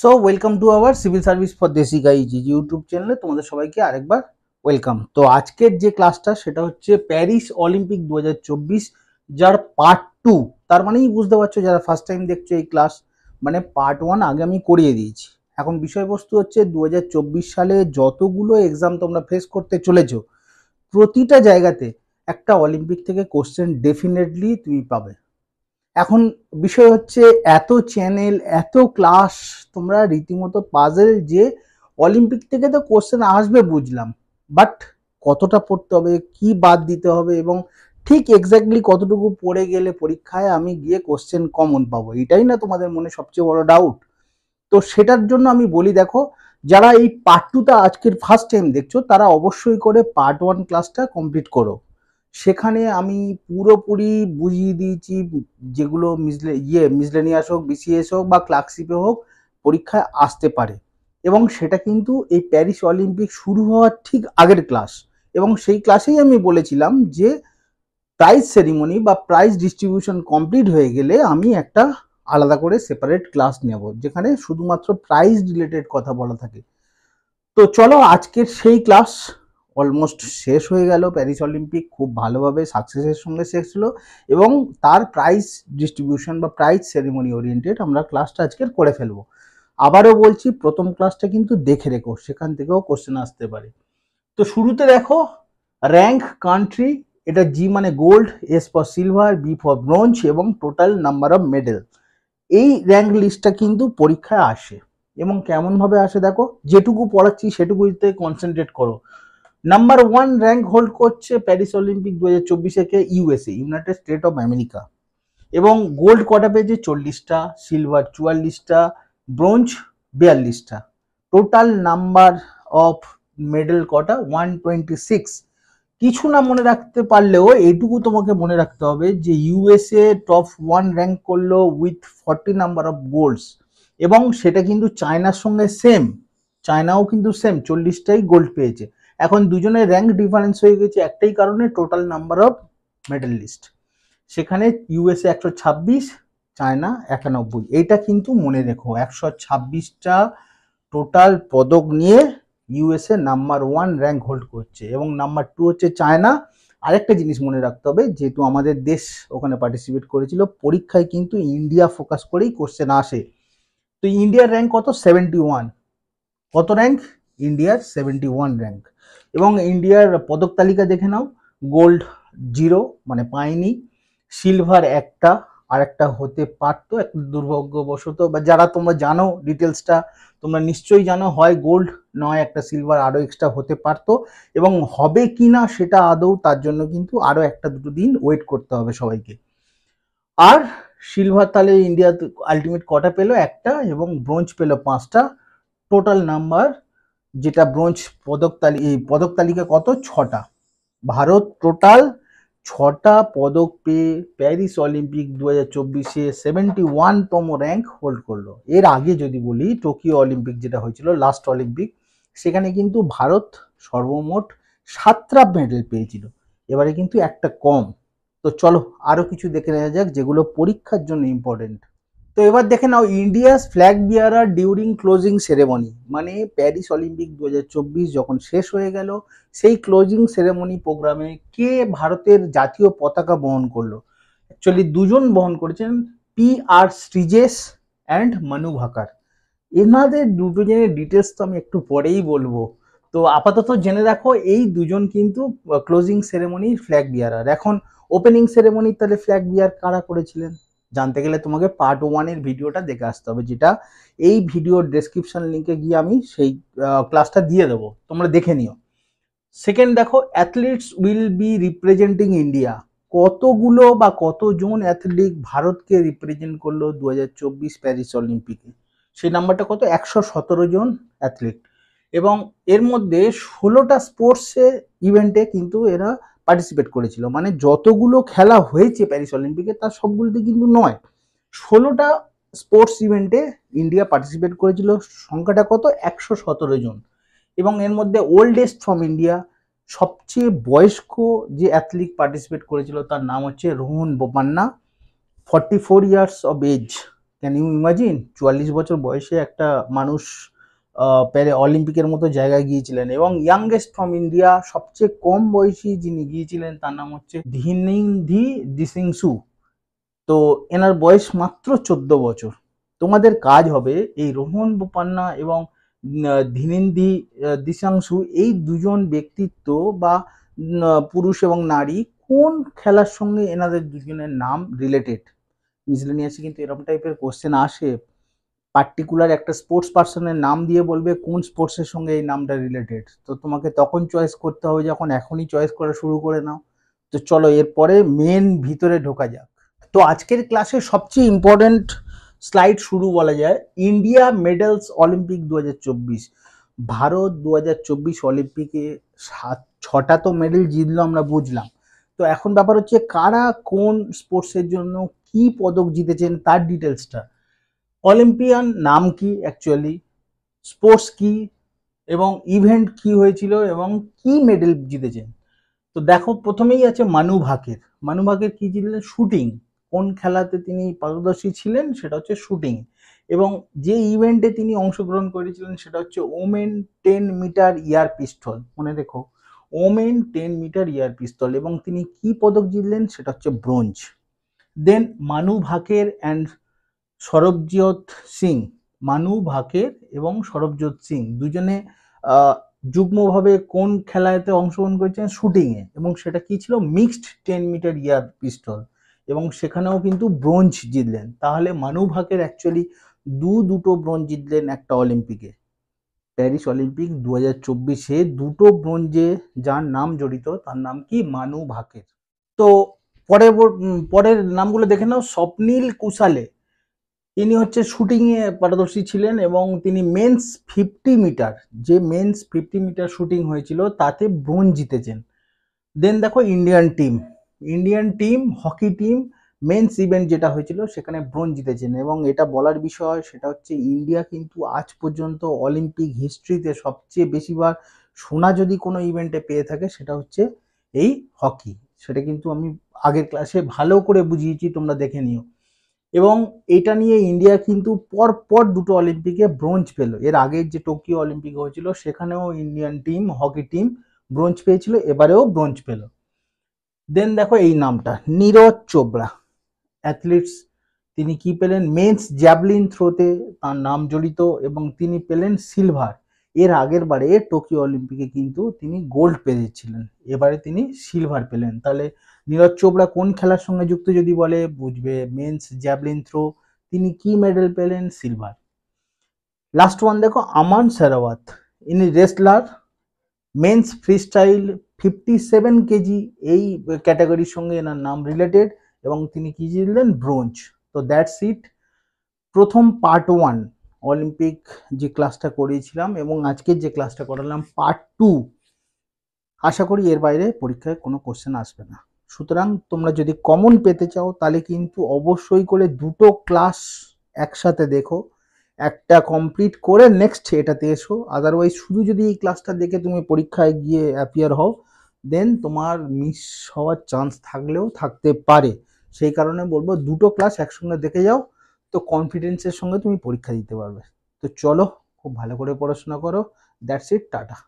so welcome to our civil service for Deshika ইজিজি YouTube চ্যানেলে তোমাদের সবাইকে আরেকবার ওয়েলকাম তো আজকের যে ক্লাসটা সেটা হচ্ছে প্যারিস অলিম্পিক দু যার পার্ট টু তার মানেই বুঝতে পারছো যারা ফার্স্ট টাইম দেখছো এই ক্লাস মানে পার্ট ওয়ান আগে আমি করিয়ে দিয়েছি এখন বিষয়বস্তু হচ্ছে দু সালে যতগুলো এক্সাম তোমরা ফেস করতে চলেছো প্রতিটা জায়গাতে একটা অলিম্পিক থেকে কোশ্চেন ডেফিনেটলি তুমি পাবে এখন বিষয় হচ্ছে এত চ্যানেল এত ক্লাস তোমরা রীতিমতো পাজেল যে অলিম্পিক থেকে তো কোশ্চেন আসবে বুঝলাম বাট কতটা পড়তে হবে কি বাদ দিতে হবে এবং ঠিক এক্স্যাক্টলি কতটুকু পড়ে গেলে পরীক্ষায় আমি গিয়ে কোশ্চেন কমন পাবো এটাই না তোমাদের মনে সবচেয়ে বড় ডাউট তো সেটার জন্য আমি বলি দেখো যারা এই পার্ট টুটা আজকের ফার্স্ট টাইম দেখছো তারা অবশ্যই করে পার্ট ওয়ান ক্লাসটা কমপ্লিট করো সেখানে আমি পুরোপুরি বুঝিয়ে দিয়েছি যেগুলো মিসলে ইয়ে মিসলেনিয়াস হোক বিসিএস হোক বা ক্লার্কশিপে হোক পরীক্ষায় আসতে পারে এবং সেটা কিন্তু এই প্যারিস অলিম্পিক শুরু হওয়ার ঠিক আগের ক্লাস এবং সেই ক্লাসেই আমি বলেছিলাম যে প্রাইজ সেরিমনি বা প্রাইজ ডিস্ট্রিবিউশন কমপ্লিট হয়ে গেলে আমি একটা আলাদা করে সেপারেট ক্লাস নেব যেখানে শুধুমাত্র প্রাইজ রিলেটেড কথা বলা থাকে তো চলো আজকের সেই ক্লাস অলমোস্ট শেষ হয়ে গেল প্যারিস অলিম্পিক খুব ভালোভাবে সাকসেসের সঙ্গে শেষ হলো এবং তার প্রাইজ ডিস্ট্রিবিউশন বা প্রাইজ সেরিমনি ওরিয়েন্টেড আমরা ক্লাসটা আজকের করে ফেলবো আবারও বলছি প্রথম ক্লাসটা কিন্তু দেখে রেখো সেখান থেকেও কোশ্চেন আসতে পারে তো শুরুতে দেখো র্যাঙ্ক কান্ট্রি এটা জি মানে gold S for silver B for bronze এবং টোটাল নাম্বার অফ মেডেল এই র্যাঙ্ক লিস্টটা কিন্তু পরীক্ষায় আসে এবং কেমনভাবে আসে দেখো যেটুকু পড়াচ্ছি সেটুকুতে কনসেন্ট্রেট করো নাম্বার ওয়ান র্যাঙ্ক হোল্ড করছে প্যারিস অলিম্পিক দু হাজার চব্বিশে কে USA United State of America এবং গোল্ড কটা পেয়েছে চল্লিশটা সিলভার চুয়াল্লিশটা ব্রোঞ্জ বিয়াল্লিশটা টোটাল নাম্বার অফ মেডেল কটা ওয়ান টোয়েন্টি সিক্স কিছু না মনে রাখতে পারলেও এটুকু তোমাকে মনে রাখতে হবে যে ইউএসএ টপ ওয়ান র্যাঙ্ক করলো with forty number of golds এবং সেটা কিন্তু চায়নার সঙ্গে সেম চায়নাও কিন্তু সেম চল্লিশটাই গোল্ড পেয়েছে এখন দুজনের র্যাঙ্ক ডিফারেন্স হয়ে গেছে একটাই কারণে total number of medal list সেখানে ইউএসএ একশো ছাব্বিশ চায়না একানব্বই এইটা কিন্তু মনে রেখো একশো ছাব্বিশটা টোটাল পদক নিয়ে USA number one rank hold করছে এবং নাম্বার টু হচ্ছে চায়না আরেকটা জিনিস মনে রাখতে হবে যেহেতু আমাদের দেশ ওখানে পার্টিসিপেট করেছিল পরীক্ষায় কিন্তু ইন্ডিয়া ফোকাস করেই কোশ্চেন আসে তো ইন্ডিয়ার র্যাঙ্ক কত সেভেন্টি ওয়ান কত র্যাঙ্ক ইন্ডিয়ার সেভেন্টি ওয়ান র্যাঙ্ক এবং ইন্ডিয়ার পদক তালিকা দেখে নাও গোল্ড জিরো মানে পায়নি সিলভার একটা আরেকটা হতে পারতো একটা দুর্ভাগ্যবশত বা যারা তোমরা জানো ডিটেলসটা তোমরা নিশ্চয়ই জানো হয় গোল্ড নয় একটা সিলভার আরও এক্সট্রা হতে পারতো এবং হবে কি না সেটা আদৌ তার জন্য কিন্তু আরও একটা দুটো দিন ওয়েট করতে হবে সবাইকে আর সিলভার তাহলে ইন্ডিয়া আলটিমেট কটা পেলো একটা এবং ব্রোঞ্জ পেলো পাঁচটা টোটাল নাম্বার যেটা ব্রোঞ্জ পদক পদক তালিকা কত ছটা ভারত টোটাল ছটা পদক পেয়ে প্যারিস অলিম্পিক দু হাজার চব্বিশে সেভেন্টি ওয়ানতম র্যাঙ্ক হোল্ড করলো এর আগে যদি বলি টোকিও অলিম্পিক যেটা হয়েছিল লাস্ট অলিম্পিক সেখানে কিন্তু ভারত সর্বমোট সাতটা মেডেল পেয়েছিল এবারে কিন্তু একটা কম তো চলো আরও কিছু দেখে নেওয়া যাক যেগুলো পরীক্ষার জন্য ইম্পর্টেন্ট তো এবার দেখে নাও India's flag bearer during closing ceremony মানে প্যারিস অলিম্পিক দু যখন শেষ হয়ে গেল সেই ক্লোজিং সেরেমনি প্রোগ্রামে কে ভারতের জাতীয় পতাকা বহন করলো অ্যাকচুয়ালি দুজন বহন করেছেন পি আর শ্রীজেশ অ্যান্ড মানু ভাকার এনাদের দুজনের ডিটেলস তো আমি একটু পরেই বলবো তো আপাতত জেনে রাখো এই দুজন কিন্তু ক্লোজিং সেরেমনি ফ্ল্যাগ বিয়ারার এখন ওপেনিং সেরেমনি তাহলে ফ্ল্যাগ বিয়ার কারা করেছিলেন জানতে গেলে তোমাকে পার্ট ওয়ানের ভিডিওটা দেখে আসতে হবে যেটা এই ভিডিওর ডেসক্রিপশন লিঙ্কে গিয়ে আমি সেই ক্লাসটা দিয়ে দেবো তোমরা দেখে নিও সেকেন্ড দেখো athletes will be representing India কতগুলো বা কতজন অ্যাথলিট ভারতকে রিপ্রেজেন্ট করলো দু প্যারিস অলিম্পিকে সেই নাম্বারটা কত একশো সতেরো জন অ্যাথলিট এবং এর মধ্যে ষোলোটা স্পোর্টসে ইভেন্টে কিন্তু এরা পার্টিসিপেট করেছিল মানে যতগুলো খেলা হয়েছে প্যারিস অলিম্পিকে তার সবগুলোতে কিন্তু নয় ষোলোটা স্পোর্টস ইভেন্টে ইন্ডিয়া পার্টিসিপেট করেছিল সংখ্যাটা কত একশো সতেরো জন এবং এর মধ্যে ওল্ডেস্ট ফ্রম ইন্ডিয়া সবচেয়ে বয়স্ক যে অ্যাথলিট পার্টিসিপেট করেছিল তার নাম হচ্ছে Rohan Bopanna forty four years of age can you imagine চুয়াল্লিশ বছর বয়সে একটা মানুষ প্যারে অলিম্পিকের মতো জায়গায় গিয়েছিলেন এবং ইয়াংগেস্ট ফ্রম ইন্ডিয়া সবচেয়ে কম বয়সী যিনি গিয়েছিলেন তার নাম হচ্ছে ধিনিংধি ডিসিংসু তো এনার বয়স মাত্র চোদ্দ বছর তোমাদের কাজ হবে এই রোহন বোপান্না এবং ধিনিন্দি দিশাংশু এই দুজন ব্যক্তিত্ব বা পুরুষ এবং নারী কোন খেলার সঙ্গে এনাদের দুজনের নাম রিলেটেড মিসলেনিয়াসে কিন্তু এরকম টাইপের কোশ্চেন আসে পার্টিকুলার একটা স্পোর্টস পার্সনের নাম দিয়ে বলবে কোন স্পোর্টসের সঙ্গে এই নামটা রিলেটেড তো তোমাকে তখন চয়েস করতে হবে যখন এখনই চয়েস করা শুরু করে নাও তো চলো এরপরে মেন ভিতরে ঢোকা যাক তো আজকের ক্লাসে সবচেয়ে ইম্পর্ট্যান্ট স্লাইড শুরু বলা যায় ইন্ডিয়া মেডেলস অলিম্পিক দু ভারত দু অলিম্পিকে সাত ছটা তো মেডেল জিতলো আমরা বুঝলাম তো এখন ব্যাপার হচ্ছে কারা কোন স্পোর্টসের জন্য কি পদক জিতেছেন তার ডিটেলসটা অলিম্পিয়ান নাম কি অ্যাকচুয়ালি স্পোর্টস কি এবং ইভেন্ট কি হয়েছিল এবং কি মেডেল জিতেছেন তো দেখো প্রথমেই আছে মানু ভাকের মানু ভাকের কী জিতলেন শুটিং কোন খেলাতে তিনি পারদর্শী ছিলেন সেটা হচ্ছে শুটিং এবং যে ইভেন্টে তিনি অংশগ্রহণ করেছিলেন সেটা হচ্ছে women ten meter air pistol মনে দেখো women ten meter air pistol এবং তিনি কি পদক জিতলেন সেটা হচ্ছে ব্রোঞ্জ দেন মানু ভাকের অ্যান্ড সরবজিৎ সিং মানু ভাকের এবং সরবজিৎ সিং দুজনে যুগ্মভাবে কোন খেলাতে অংশগ্রহণ করেছেন শুটিংয়ে এবং সেটা কি ছিল mixed ten meter air pistol এবং সেখানেও কিন্তু ব্রোঞ্জ জিতলেন তাহলে মানু ভাকের অ্যাকচুয়ালি দু দুটো ব্রোঞ্জ জিতলেন একটা অলিম্পিকে প্যারিস অলিম্পিক দু হাজার চব্বিশে দুটো ব্রোঞ্জে যার নাম জড়িত তার নাম কি মানু ভাকের তো পরের পরের নামগুলো দেখে নাও স্বপ্নীল কুশালে ইনি হচ্ছে শুটিংয়ে পারদর্শী ছিলেন এবং তিনি মেন্স ফিফটি মিটার যে মেন্স ফিফটি মিটার শুটিং হয়েছিল তাতে ব্রোঞ্জ জিতেছেন দেন দেখো Indian team Indian team hockey team men's event যেটা হয়েছিল সেখানে ব্রোঞ্জ জিতেছেন এবং এটা বলার বিষয় সেটা হচ্ছে ইন্ডিয়া কিন্তু আজ পর্যন্ত অলিম্পিক হিস্ট্রিতে সবচেয়ে বেশিবার সোনা যদি কোনো ইভেন্টে পেয়ে থাকে সেটা হচ্ছে এই হকি সেটা কিন্তু আমি আগের ক্লাসে ভালো করে বুঝিয়েছি তোমরা দেখে নিও এবং এটা নিয়ে ইন্ডিয়া কিন্তু পরপর দুটো অলিম্পিকে ব্রোঞ্জ পেল এর আগের যে টোকিও অলিম্পিক হয়েছিল সেখানেও Indian team hockey team bronze পেয়েছিল এবারেও ব্রোঞ্জ পেল দেন দেখো এই নামটা নীরজ চোপড়া অ্যাথলিটস তিনি কি পেলেন মেন্স জ্যাভলিন থ্রোতে তার নাম জড়িত এবং তিনি পেলেন সিলভার এর আগের বারে টোকিও অলিম্পিকে কিন্তু তিনি গোল্ড পেয়েছিলেন এবারে তিনি সিলভার পেলেন তাহলে নীরজ চোপড়া কোন খেলার সঙ্গে যুক্ত যদি বলে বুঝবে মেন্স জ্যাভলিন থ্রো তিনি কি মেডেল পেলেন সিলভার লাস্ট ওয়ান দেখো আমান সারাওয়াত ইনি wrestler men's freestyle fifty seven KG এই ক্যাটাগরির সঙ্গে এনার নাম রিলেটেড এবং তিনি কি জিতলেন ব্রোঞ্জ তো দ্যাটস ইট প্রথম পার্ট ওয়ান অলিম্পিক যে ক্লাসটা করিয়েছিলাম এবং আজকের যে ক্লাসটা করালাম পার্ট টু আশা করি এর বাইরে পরীক্ষায় কোনো কোশ্চেন আসবে না সুতরাং তোমরা যদি কমন পেতে চাও তাহলে কিন্তু অবশ্যই করে দুটো ক্লাস একসাথে দেখো একটা কমপ্লিট করে নেক্সট এটাতে এসো আদারওয়াইজ শুধু যদি এই ক্লাসটা দেখে তুমি পরীক্ষায় গিয়ে অ্যাপিয়ার হও দেন তোমার মিস হওয়ার চান্স থাকলেও থাকতে পারে সেই কারণে বলবো দুটো ক্লাস একসঙ্গে দেখে যাও তো কনফিডেন্সের সঙ্গে তুমি পরীক্ষা দিতে পারবে তো চলো খুব ভালো করে পড়াশোনা করো দ্যাটস ইট টাটা